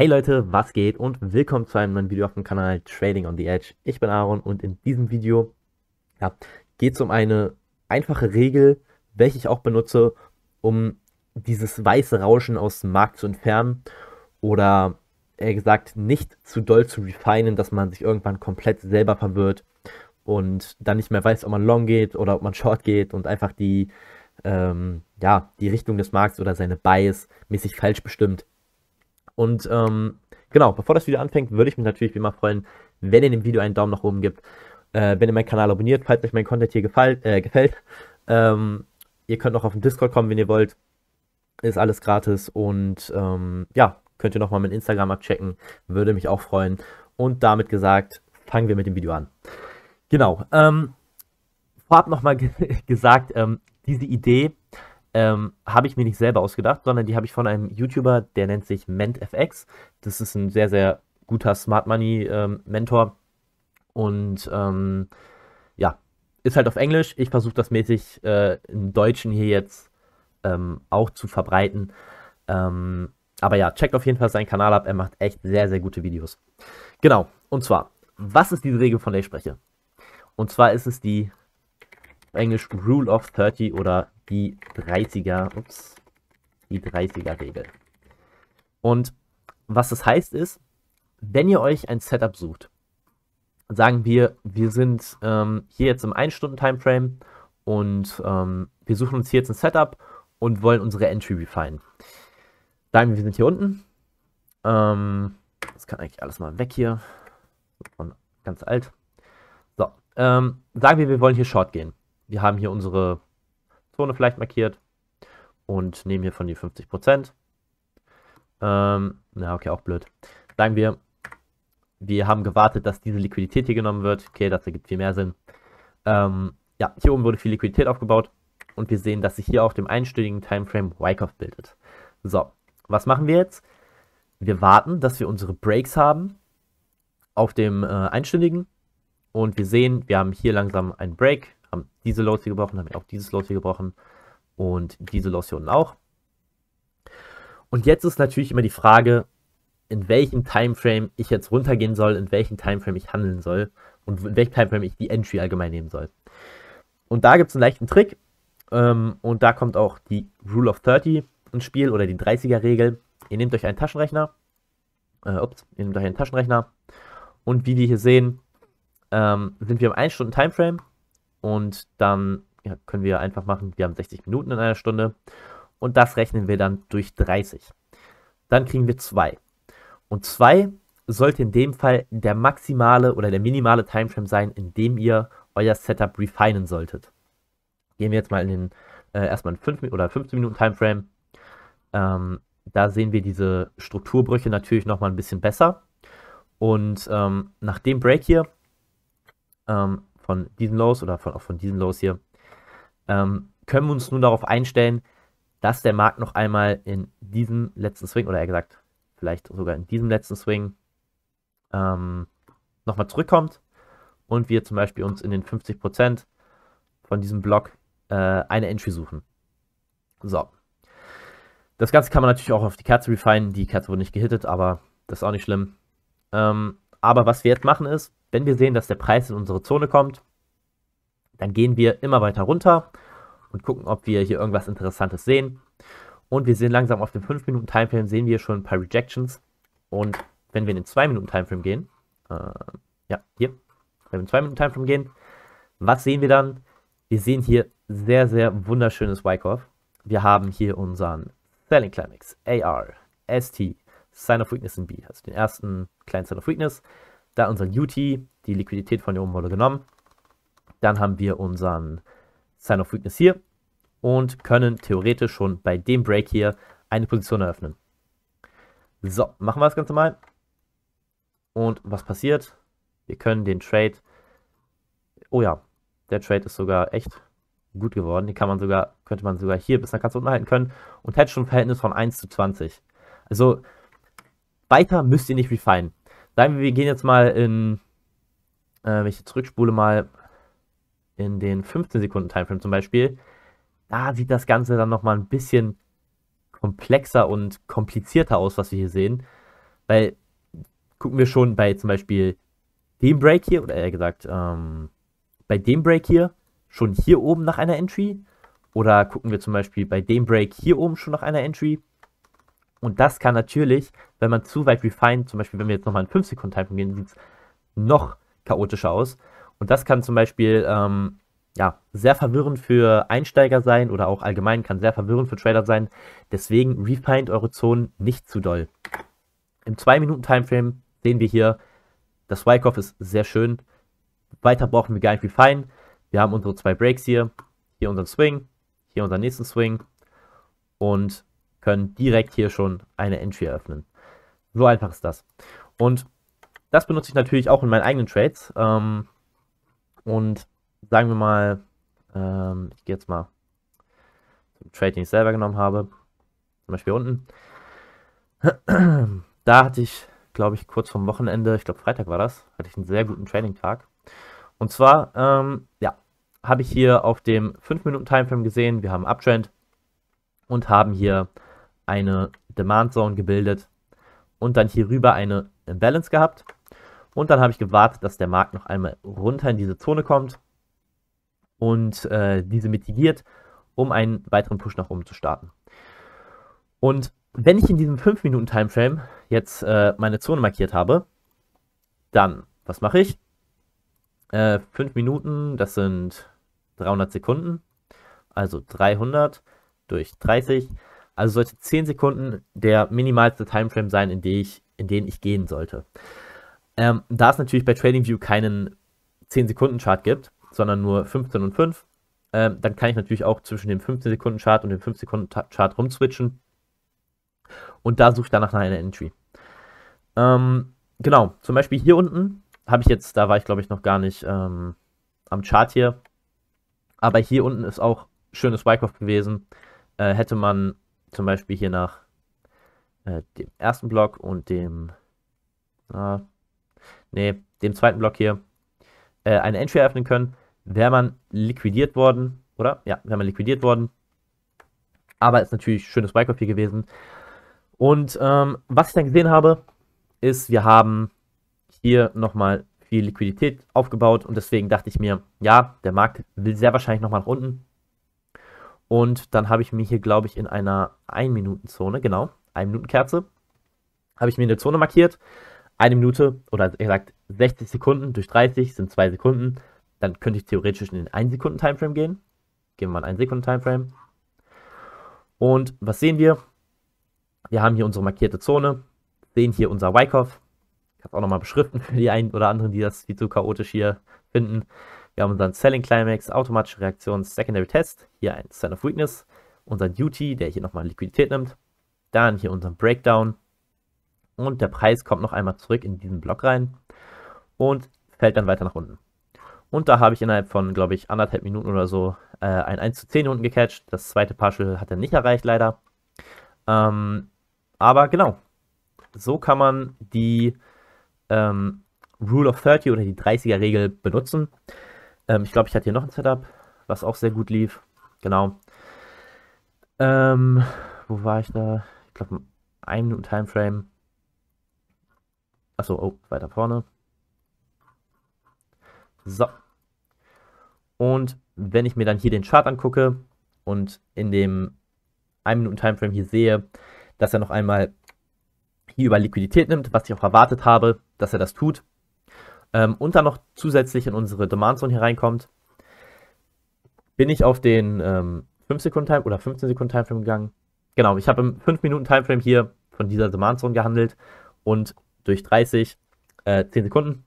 Hey Leute, was geht und willkommen zu einem neuen Video auf dem Kanal Trading on the Edge. Ich bin Aaron und in diesem Video ja, geht es um eine einfache Regel, welche ich auch benutze, um dieses weiße Rauschen aus dem Markt zu entfernen oder eher gesagt nicht zu doll zu refinen, dass man sich irgendwann komplett selber verwirrt und dann nicht mehr weiß, ob man long geht oder ob man short geht und einfach die, ähm, ja, die Richtung des Markts oder seine Bias mäßig falsch bestimmt. Und ähm, genau, bevor das Video anfängt, würde ich mich natürlich wie immer freuen, wenn ihr dem Video einen Daumen nach oben gibt, äh, wenn ihr meinen Kanal abonniert, falls euch mein Content hier gefällt. Äh, gefällt. Ähm, ihr könnt auch auf den Discord kommen, wenn ihr wollt. Ist alles gratis und ähm, ja, könnt ihr nochmal mein Instagram abchecken. Würde mich auch freuen. Und damit gesagt, fangen wir mit dem Video an. Genau. Ähm, vorab nochmal gesagt, ähm, diese Idee ähm, habe ich mir nicht selber ausgedacht, sondern die habe ich von einem YouTuber, der nennt sich MentFX. Das ist ein sehr, sehr guter Smart Money ähm, Mentor. Und ähm, ja, ist halt auf Englisch. Ich versuche das mäßig äh, im Deutschen hier jetzt ähm, auch zu verbreiten. Ähm, aber ja, checkt auf jeden Fall seinen Kanal ab. Er macht echt sehr, sehr gute Videos. Genau, und zwar, was ist diese Regel, von der ich spreche? Und zwar ist es die auf Englisch Rule of 30 oder die 30er, ups, die 30er-Regel. Und was das heißt ist, wenn ihr euch ein Setup sucht, sagen wir, wir sind ähm, hier jetzt im 1-Stunden-Timeframe und ähm, wir suchen uns hier jetzt ein Setup und wollen unsere Entry refine. Sagen wir, wir sind hier unten. Ähm, das kann eigentlich alles mal weg hier. ganz alt. So, ähm, sagen wir, wir wollen hier Short gehen. Wir haben hier unsere Zone vielleicht markiert und nehmen von die 50%. Ähm, na, okay, auch blöd. Sagen wir, wir haben gewartet, dass diese Liquidität hier genommen wird. Okay, das ergibt viel mehr Sinn. Ähm, ja, hier oben wurde viel Liquidität aufgebaut und wir sehen, dass sich hier auf dem einstündigen Timeframe Wyckoff bildet. So, was machen wir jetzt? Wir warten, dass wir unsere Breaks haben auf dem äh, einstündigen und wir sehen, wir haben hier langsam einen Break, haben diese Loads hier gebrochen, haben auch dieses Load hier gebrochen und diese Loads hier unten auch. Und jetzt ist natürlich immer die Frage, in welchem Timeframe ich jetzt runtergehen soll, in welchem Timeframe ich handeln soll und in welchem Timeframe ich die Entry allgemein nehmen soll. Und da gibt es einen leichten Trick ähm, und da kommt auch die Rule of 30 ins Spiel oder die 30er-Regel. Ihr nehmt euch einen Taschenrechner, äh, ups, ihr nehmt euch einen Taschenrechner und wie wir hier sehen, ähm, sind wir im 1-Stunden-Timeframe und dann ja, können wir einfach machen, wir haben 60 Minuten in einer Stunde. Und das rechnen wir dann durch 30. Dann kriegen wir 2. Und 2 sollte in dem Fall der maximale oder der minimale Timeframe sein, in dem ihr euer Setup refinen solltet. Gehen wir jetzt mal in den äh, erstmal 5 oder 15 Minuten Timeframe. Ähm, da sehen wir diese Strukturbrüche natürlich nochmal ein bisschen besser. Und ähm, nach dem Break hier ähm, von diesen Lows oder von, auch von diesen Lows hier, ähm, können wir uns nun darauf einstellen, dass der Markt noch einmal in diesem letzten Swing, oder eher gesagt, vielleicht sogar in diesem letzten Swing, ähm, nochmal zurückkommt und wir zum Beispiel uns in den 50% von diesem Block äh, eine Entry suchen. So. Das Ganze kann man natürlich auch auf die Kerze refinen. Die Kerze wurde nicht gehittet, aber das ist auch nicht schlimm. Ähm, aber was wir jetzt machen ist, wenn wir sehen, dass der Preis in unsere Zone kommt, dann gehen wir immer weiter runter und gucken, ob wir hier irgendwas Interessantes sehen. Und wir sehen langsam auf dem 5-Minuten-Timeframe, sehen wir schon ein paar Rejections. Und wenn wir in den 2-Minuten-Timeframe gehen, äh, ja, hier, wenn wir in den 2-Minuten-Timeframe gehen, was sehen wir dann? Wir sehen hier sehr, sehr wunderschönes Wyckoff. Wir haben hier unseren Selling Climax, AR, ST, Sign of Weakness in B, also den ersten kleinen Sign of Weakness. Da unseren UT, die Liquidität von der oben genommen. Dann haben wir unseren Sign of Weakness hier und können theoretisch schon bei dem Break hier eine Position eröffnen. So, machen wir das Ganze mal. Und was passiert? Wir können den Trade... Oh ja, der Trade ist sogar echt gut geworden. Den kann man sogar, könnte man sogar hier bis nach ganz unten halten können und hätte schon ein Verhältnis von 1 zu 20. Also weiter müsst ihr nicht refinen. Sagen wir, wir gehen jetzt mal in, äh, wenn ich jetzt mal in den 15 Sekunden Timeframe zum Beispiel. Da sieht das Ganze dann nochmal ein bisschen komplexer und komplizierter aus, was wir hier sehen. Weil gucken wir schon bei zum Beispiel dem Break hier, oder eher gesagt, ähm, bei dem Break hier schon hier oben nach einer Entry. Oder gucken wir zum Beispiel bei dem Break hier oben schon nach einer Entry. Und das kann natürlich, wenn man zu weit refined, zum Beispiel wenn wir jetzt nochmal in 5 Sekunden Time gehen, sieht es noch chaotischer aus. Und das kann zum Beispiel ähm, ja, sehr verwirrend für Einsteiger sein oder auch allgemein kann sehr verwirrend für Trader sein. Deswegen refined eure Zonen nicht zu doll. Im 2-Minuten-Timeframe sehen wir hier, das Wyckoff ist sehr schön. Weiter brauchen wir gar nicht refine. Wir haben unsere zwei Breaks hier. Hier unseren Swing, hier unseren nächsten Swing. Und können direkt hier schon eine Entry eröffnen. So einfach ist das. Und das benutze ich natürlich auch in meinen eigenen Trades. Ähm, und sagen wir mal, ähm, ich gehe jetzt mal zum Trade, den ich selber genommen habe. Zum Beispiel unten. da hatte ich, glaube ich, kurz vom Wochenende, ich glaube Freitag war das, hatte ich einen sehr guten Training-Tag. Und zwar, ähm, ja, habe ich hier auf dem 5-Minuten-Timeframe gesehen, wir haben Uptrend und haben hier eine Demand Zone gebildet und dann hierüber eine Balance gehabt. Und dann habe ich gewartet, dass der Markt noch einmal runter in diese Zone kommt und äh, diese mitigiert, um einen weiteren Push nach oben zu starten. Und wenn ich in diesem 5-Minuten-Timeframe jetzt äh, meine Zone markiert habe, dann, was mache ich? Äh, 5 Minuten, das sind 300 Sekunden, also 300 durch 30 also sollte 10 Sekunden der minimalste Timeframe sein, in, die ich, in den ich gehen sollte. Ähm, da es natürlich bei TradingView keinen 10-Sekunden-Chart gibt, sondern nur 15 und 5, ähm, dann kann ich natürlich auch zwischen dem 15-Sekunden-Chart und dem 5-Sekunden-Chart rumswitchen. Und da suche ich danach nach einer Entry. Ähm, genau, zum Beispiel hier unten habe ich jetzt, da war ich glaube ich noch gar nicht ähm, am Chart hier, aber hier unten ist auch schönes Wyckoff gewesen. Äh, hätte man zum Beispiel hier nach äh, dem ersten Block und dem, äh, nee, dem zweiten Block hier äh, eine Entry eröffnen können, wäre man liquidiert worden, oder? Ja, wäre man liquidiert worden. Aber ist natürlich schönes Whitecoffee gewesen. Und ähm, was ich dann gesehen habe, ist, wir haben hier nochmal viel Liquidität aufgebaut und deswegen dachte ich mir, ja, der Markt will sehr wahrscheinlich nochmal nach unten. Und dann habe ich mir hier, glaube ich, in einer 1-Minuten-Zone, genau, 1-Minuten-Kerze, habe ich mir eine Zone markiert. Eine Minute oder gesagt 60 Sekunden durch 30 sind 2 Sekunden. Dann könnte ich theoretisch in den 1-Sekunden-Timeframe gehen. Gehen wir mal in 1-Sekunden-Timeframe. Und was sehen wir? Wir haben hier unsere markierte Zone, sehen hier unser Wyckoff. Ich habe auch nochmal beschriften für die einen oder anderen, die das viel zu chaotisch hier finden. Wir haben unseren Selling Climax, automatische Reaktion, Secondary Test, hier ein Sign of Weakness, unseren Duty, der hier nochmal Liquidität nimmt, dann hier unseren Breakdown und der Preis kommt noch einmal zurück in diesen Block rein und fällt dann weiter nach unten. Und da habe ich innerhalb von, glaube ich, anderthalb Minuten oder so äh, ein 1 zu 10 unten gecatcht. Das zweite Partial hat er nicht erreicht, leider. Ähm, aber genau, so kann man die ähm, Rule of 30 oder die 30er-Regel benutzen. Ähm, ich glaube, ich hatte hier noch ein Setup, was auch sehr gut lief. Genau. Ähm, wo war ich da? Ich glaube, ein Minuten Timeframe. Achso, oh, weiter vorne. So. Und wenn ich mir dann hier den Chart angucke und in dem 1 Minuten Timeframe hier sehe, dass er noch einmal hier über Liquidität nimmt, was ich auch erwartet habe, dass er das tut ähm, und dann noch zusätzlich in unsere Demand Zone hier reinkommt, bin ich auf den ähm, 5 Sekunden Time oder 15 Sekunden Timeframe gegangen. Genau, ich habe im 5 Minuten Timeframe hier von dieser Demand Zone gehandelt und durch 30 äh, 10 Sekunden.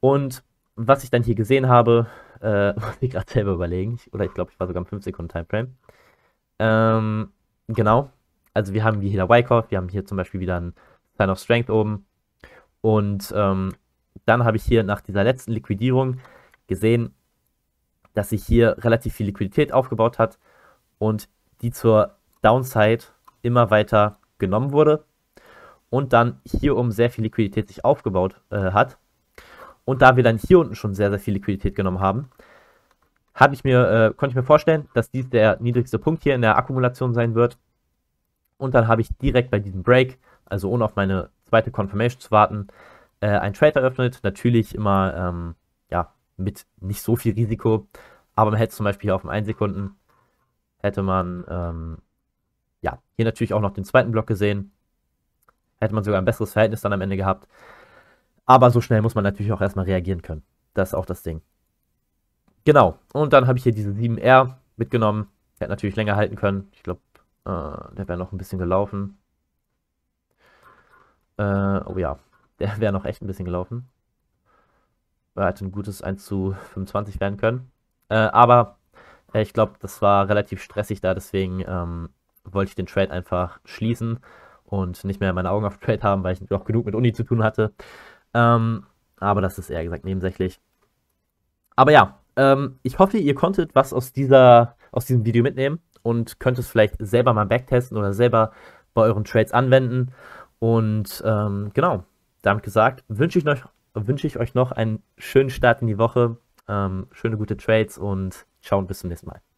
Und was ich dann hier gesehen habe, äh, muss ich gerade selber überlegen, ich, oder ich glaube, ich war sogar im 5 Sekunden Timeframe. Ähm, genau, also wir haben hier wieder Wyckoff, wir haben hier zum Beispiel wieder ein Sign of Strength oben, und ähm, dann habe ich hier nach dieser letzten Liquidierung gesehen, dass sich hier relativ viel Liquidität aufgebaut hat und die zur Downside immer weiter genommen wurde und dann hier um sehr viel Liquidität sich aufgebaut äh, hat. Und da wir dann hier unten schon sehr, sehr viel Liquidität genommen haben, habe ich mir, äh, konnte ich mir vorstellen, dass dies der niedrigste Punkt hier in der Akkumulation sein wird. Und dann habe ich direkt bei diesem Break, also ohne auf meine zweite Confirmation zu warten, äh, einen Trade eröffnet. Natürlich immer ähm, ja, mit nicht so viel Risiko, aber man hätte zum Beispiel hier auf dem 1 Sekunden, hätte man ähm, ja, hier natürlich auch noch den zweiten Block gesehen. Hätte man sogar ein besseres Verhältnis dann am Ende gehabt. Aber so schnell muss man natürlich auch erstmal reagieren können. Das ist auch das Ding. Genau. Und dann habe ich hier diese 7R mitgenommen. Hätte natürlich länger halten können. Ich glaube, äh, der wäre noch ein bisschen gelaufen. Äh, oh ja, der wäre noch echt ein bisschen gelaufen. Er hätte ein gutes 1 zu 25 werden können. Äh, aber äh, ich glaube, das war relativ stressig da, deswegen ähm, wollte ich den Trade einfach schließen und nicht mehr meine Augen auf Trade haben, weil ich auch genug mit Uni zu tun hatte. Ähm, aber das ist eher gesagt nebensächlich. Aber ja, ähm, ich hoffe, ihr konntet was aus, dieser, aus diesem Video mitnehmen und könnt es vielleicht selber mal backtesten oder selber bei euren Trades anwenden und ähm, genau, damit gesagt, wünsche ich, euch, wünsch ich euch noch einen schönen Start in die Woche, ähm, schöne gute Trades und ciao und bis zum nächsten Mal.